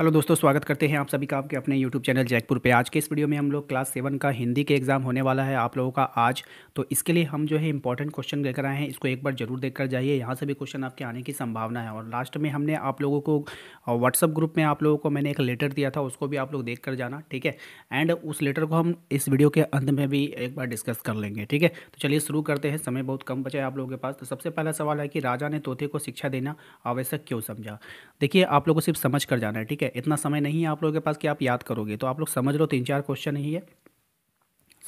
hello दोस्तों स्वागत करते हैं आप सभी का आपके अपने यूट्यूब चैनल जयपुर पे आज के इस वीडियो में हम लोग क्लास सेवन का हिंदी के एग्ज़ाम होने वाला है आप लोगों का आज तो इसके लिए हम जो है इंपॉर्टेंट क्वेश्चन लेकर आए हैं इसको एक बार जरूर देख कर जाइए यहाँ से भी क्वेश्चन आपके आने की संभावना है और लास्ट में हमने आप लोगों को व्हाट्सअप ग्रुप में आप लोगों को मैंने एक लेटर दिया था उसको भी आप लोग देख कर जाना ठीक है एंड उस लेटर को हम इस वीडियो के अंत में भी एक बार डिस्कस कर लेंगे ठीक है तो चलिए शुरू करते हैं समय बहुत कम बचा है आप लोगों के पास तो सबसे पहला सवाल है कि राजा ने तोते को शिक्षा देना आवश्यक क्यों समझा देखिए आप लोग को सिर्फ समझ कर जाना है ठीक है है इतना समय नहीं है आप लोगों के पास कि आप याद करोगे तो आप लोग समझ लो तीन चार क्वेश्चन ही है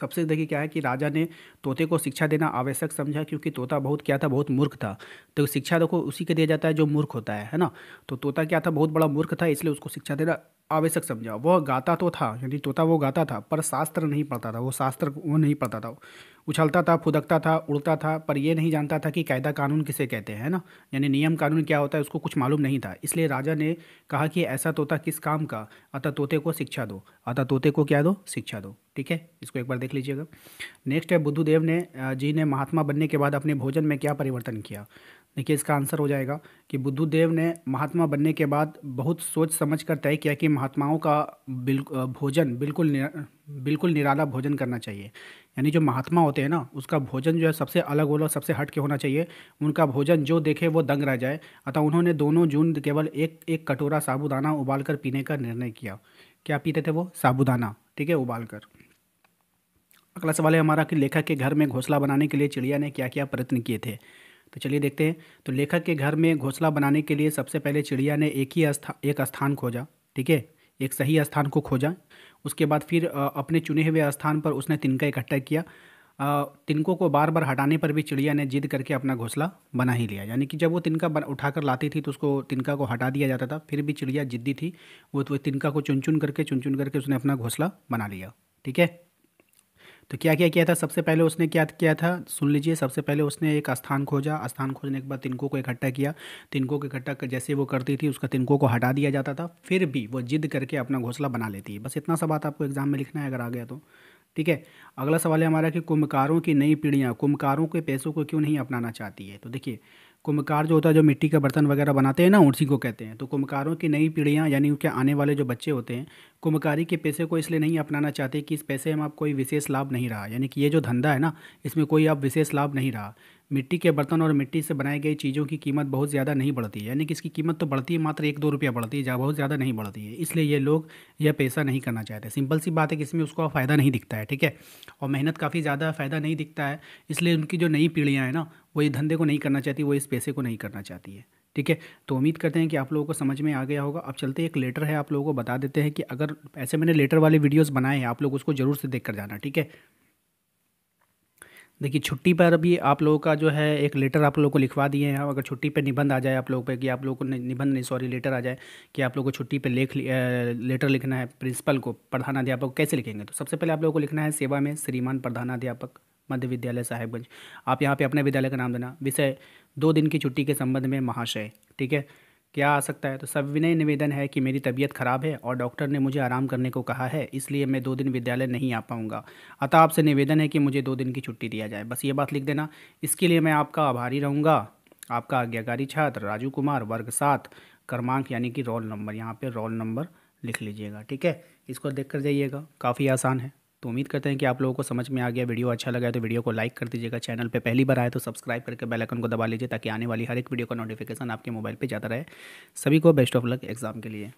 सबसे देखिए क्या है कि राजा ने तोते को शिक्षा देना आवश्यक समझा क्योंकि तोता बहुत क्या था बहुत मूर्ख था तो शिक्षा देखो उसी के दिया जाता है जो मूर्ख होता है है ना तो तोता क्या था बहुत बड़ा मूर्ख था इसलिए उसको शिक्षा देना आवश्यक समझा वह गाता तो था यानी तोता वो गाता था पर शास्त्र नहीं पढ़ता था वो शास्त्र वो नहीं पढ़ता था उछलता था फुदकता था उड़ता था पर यह नहीं जानता था कि कायदा कानून किसे कहते हैं ना यानी नियम कानून क्या होता है उसको कुछ मालूम नहीं था इसलिए राजा ने कहा कि ऐसा तोता किस काम का अतः तोते को शिक्षा दो अतः तोते को क्या दो शिक्षा दो ठीक है इसको एक बार देख लीजिएगा नेक्स्ट है बुद्धदेव ने जी ने महात्मा बनने के बाद अपने भोजन में क्या परिवर्तन किया देखिए इसका आंसर हो जाएगा कि बुद्धदेव ने महात्मा बनने के बाद बहुत सोच समझ कर तय किया कि महात्माओं का बिल भोजन बिल्कुल निरा, बिल्कुल निराला भोजन करना चाहिए यानी जो महात्मा होते हैं ना उसका भोजन जो है सबसे अलग वाला सबसे हट के होना चाहिए उनका भोजन जो देखे वो दंग रह जाए अतः उन्होंने दोनों जून केवल एक एक कटोरा साबुदाना उबाल पीने का निर्णय किया क्या पीते थे वो साबुदाना ठीक है उबालकर अगला सवाल है हमारा कि लेखक के घर में घोंसला बनाने के लिए चिड़िया ने क्या क्या प्रयत्न किए थे तो चलिए देखते हैं तो लेखक के घर में घोंसला बनाने के लिए सबसे पहले चिड़िया ने एक ही स्था एक स्थान खोजा ठीक है एक सही स्थान को खोजा उसके बाद फिर अपने चुने हुए स्थान पर उसने तिनका इकट्ठा किया तिनकों को बार बार हटाने पर भी चिड़िया ने जिद करके अपना घोंसला बना ही लिया यानी कि जब वो तिनका उठाकर उठा कर लाती थी तो उसको तिनका को हटा दिया जाता था फिर भी चिड़िया जिद्दी थी वो तो तिनका को चुन चुन करके चुन चुन करके उसने अपना घोंसला बना लिया ठीक है तो क्या क्या किया था सबसे पहले उसने क्या किया था सुन लीजिए सबसे पहले उसने एक स्थान खोजा स्थान खोजने के बाद तिनको को इकट्ठा किया तिनको को इकट्ठा जैसे वो करती थी उसका तिनको को हटा दिया जाता था फिर भी वो जिद करके अपना घोंसला बना लेती है बस इतना सा बात आपको एग्जाम में लिखना है अगर आ गया तो ठीक है अगला सवाल है हमारा कि कुंभकारों की नई पीढ़ियाँ कुंभकारों के पैसों को क्यों नहीं अपनाना चाहती है तो देखिए कुंभकार जो होता है जो मिट्टी का बर्तन वगैरह बनाते हैं ना उसी को कहते हैं तो कुंभकारों की नई पीढ़ियाँ यानी उनके आने वाले जो बच्चे होते हैं कुंभकारी के पैसे को इसलिए नहीं अपनाना चाहते कि इस पैसे में आप कोई विशेष लाभ नहीं रहा यानी कि ये जो धंधा है ना इसमें कोई आप विशेष लाभ नहीं रहा मिट्टी के बर्तन और मिट्टी से बनाई गई चीज़ों की कीमत बहुत ज़्यादा नहीं बढ़ती है यानी कि इसकी कीमत तो बढ़ती है मात्र एक दो रुपया बढ़ती है बहुत ज़्यादा नहीं बढ़ती है इसलिए ये लोग यह पैसा नहीं करना चाहते सिंपल सी बात है कि इसमें उसको फ़ायदा नहीं दिखता है ठीक है और मेहनत काफ़ी ज़्यादा फ़ायदा नहीं दिखता है इसलिए उनकी जो नई पीढ़ियाँ हैं ना वो ये धंधे को नहीं करना चाहती वो इस पैसे को नहीं करना चाहती है ठीक है तो उम्मीद करते हैं कि आप लोगों को समझ में आ गया होगा अब चलते एक लेटर है आप लोगों को बता देते हैं कि अगर ऐसे मैंने लेटर वाले वीडियोज़ बनाए हैं आप लोग उसको ज़रूर से देख कर जाना ठीक है देखिए छुट्टी पर अभी आप लोगों का जो है एक लेटर आप लोगों को लिखवा दिए हैं अगर छुट्टी पर निबंध आ जाए आप लोगों पे कि आप लोगों को निबंध नहीं सॉरी लेटर आ जाए कि आप लोगों को छुट्टी पे लेख लेटर लिखना है प्रिंसिपल को प्रधानाध्यापक कैसे लिखेंगे तो सबसे पहले आप लोगों को लिखना है सेवा में श्रीमान प्रधानाध्यापक मध्य विद्यालय साहेबगंज आप यहाँ पे अपने विद्यालय का नाम देना विषय दो दिन की छुट्टी के संबंध में महाशय ठीक है क्या आ सकता है तो सविनय निवेदन है कि मेरी तबीयत खराब है और डॉक्टर ने मुझे आराम करने को कहा है इसलिए मैं दो दिन विद्यालय नहीं आ पाऊँगा अतः आपसे निवेदन है कि मुझे दो दिन की छुट्टी दिया जाए बस ये बात लिख देना इसके लिए मैं आपका आभारी रहूँगा आपका आज्ञाकारी छात्र राजू कुमार वर्ग सात क्रमांक यानी कि रोल नंबर यहाँ पर रोल नंबर लिख लीजिएगा ठीक है इसको देख कर जाइएगा काफ़ी आसान है तो उम्मीद करते हैं कि आप लोगों को समझ में आ गया वीडियो अच्छा लगा है तो वीडियो को लाइक कर दीजिएगा चैनल पे पहली बार आए तो सब्सक्राइब करके बेल आइकन को दबा लीजिए ताकि आने वाली हर एक वीडियो का नोटिफिकेशन आपके मोबाइल पे जाता रहे सभी को बेस्ट ऑफ लक एग्ज़ाम के लिए